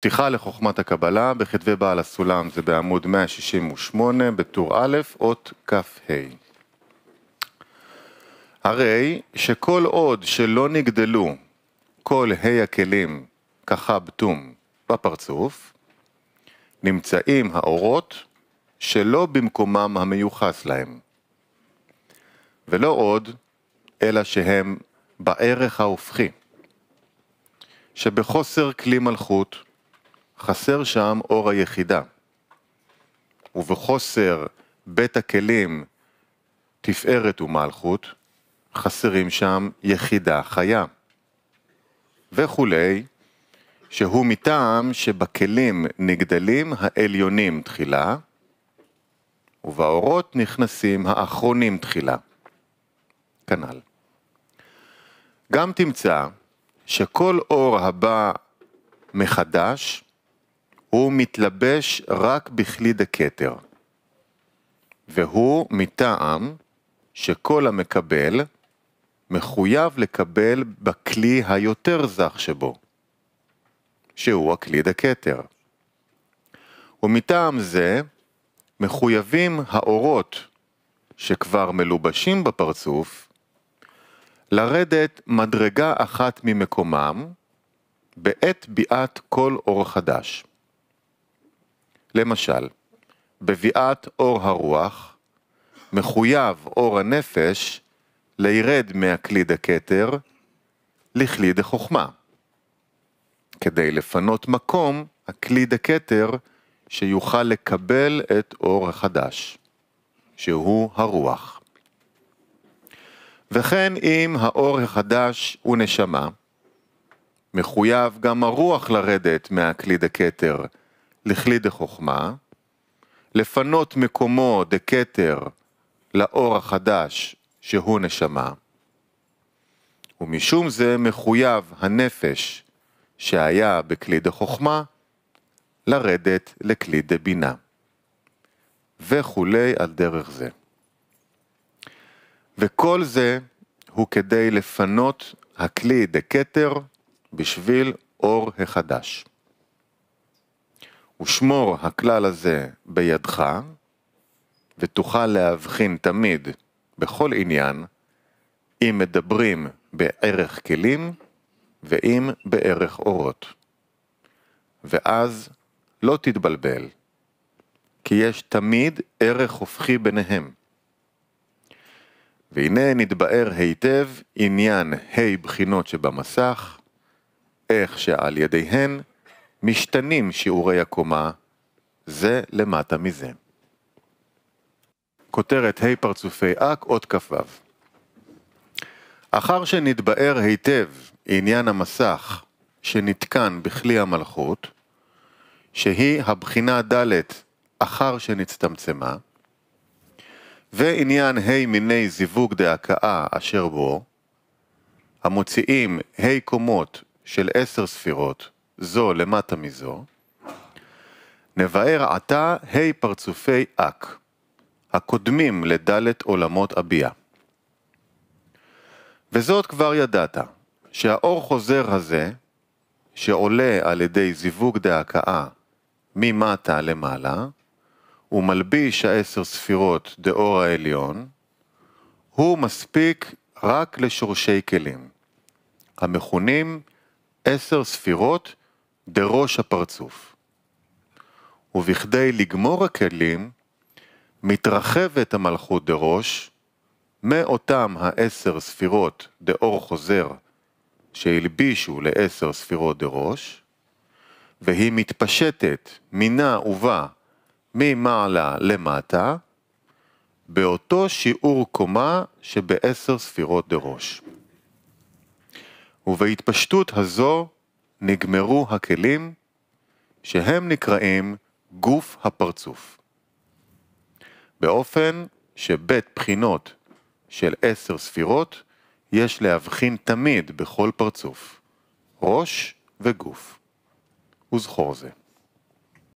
פתיחה לחוכמת הקבלה בכתבי בעל הסולם זה בעמוד 168 בטור א', אות כ"ה. הרי שכל עוד שלא נגדלו כל ה' הכלים כחבתום בפרצוף, נמצאים האורות שלא במקומם המיוחס להם. ולא עוד, אלא שהם בערך ההופכי, שבחוסר כלי מלכות, חסר שם אור היחידה. ובחוסר בית הכלים תפארת ומלכות, חסרים שם יחידה חיה. וכולי, שהוא מטעם שבכלים נגדלים העליונים תחילה, ובאורות נכנסים האחרונים תחילה. כנ"ל. גם תמצא שכל אור הבא מחדש, הוא מתלבש רק בכלי דקטר. והוא מטעם שכל המקבל מחויב לקבל בכלי היותר זך שבו, שהוא הקליד דקטר. ומטעם זה מחויבים האורות שכבר מלובשים בפרצוף לרדת מדרגה אחת ממקומם בעת ביאת כל אור חדש. למשל, בביאת אור הרוח, מחויב אור הנפש לירד מהקליד הכתר לכליד החוכמה. כדי לפנות מקום, הקליד הכתר שיוכל לקבל את אור החדש, שהוא הרוח. וכן אם האור החדש הוא נשמה, מחויב גם הרוח לרדת מהקליד הכתר לכלי דחוכמה, לפנות מקומו דכתר לאור החדש שהוא נשמה, ומשום זה מחויב הנפש שהיה בכלי דחוכמה לרדת לכלי דבינה, וכולי על דרך זה. וכל זה הוא כדי לפנות הכלי דכתר בשביל אור החדש. ושמור הכלל הזה בידך, ותוכל להבחין תמיד, בכל עניין, אם מדברים בערך כלים, ואם בערך אורות. ואז לא תתבלבל, כי יש תמיד ערך הופכי ביניהם. והנה נתבאר היטב עניין ה' בחינות שבמסך, איך שעל ידיהן משתנים שיעורי הקומה, זה למטה מזה. כותרת ה' פרצופי אק, אות כ"ו. אחר שנתבאר היטב עניין המסך שנתקן בכלי המלכות, שהיא הבחינה ד' אחר שנצטמצמה, ועניין ה' מיני זיווג דהכאה אשר בו, המוציאים ה' קומות של עשר ספירות זו למטה מזו, נבהר עתה ה' פרצופי אק, הקודמים לדלת עולמות אביה. וזאת כבר ידעת, שהאור חוזר הזה, שעולה על ידי זיווג דהקאה ממטה למעלה, ומלביש העשר ספירות דאור העליון, הוא מספיק רק לשורשי כלים, המכונים עשר ספירות דראש הפרצוף. ובכדי לגמור הכלים, מתרחבת המלכות דראש מאותם העשר ספירות דאור חוזר שהלבישו לעשר ספירות דראש, והיא מתפשטת מנה ובה ממעלה למטה, באותו שיעור קומה שבעשר ספירות דראש. ובהתפשטות הזו נגמרו הכלים שהם נקראים גוף הפרצוף. באופן שבית בחינות של עשר ספירות יש להבחין תמיד בכל פרצוף, ראש וגוף. וזכור זה.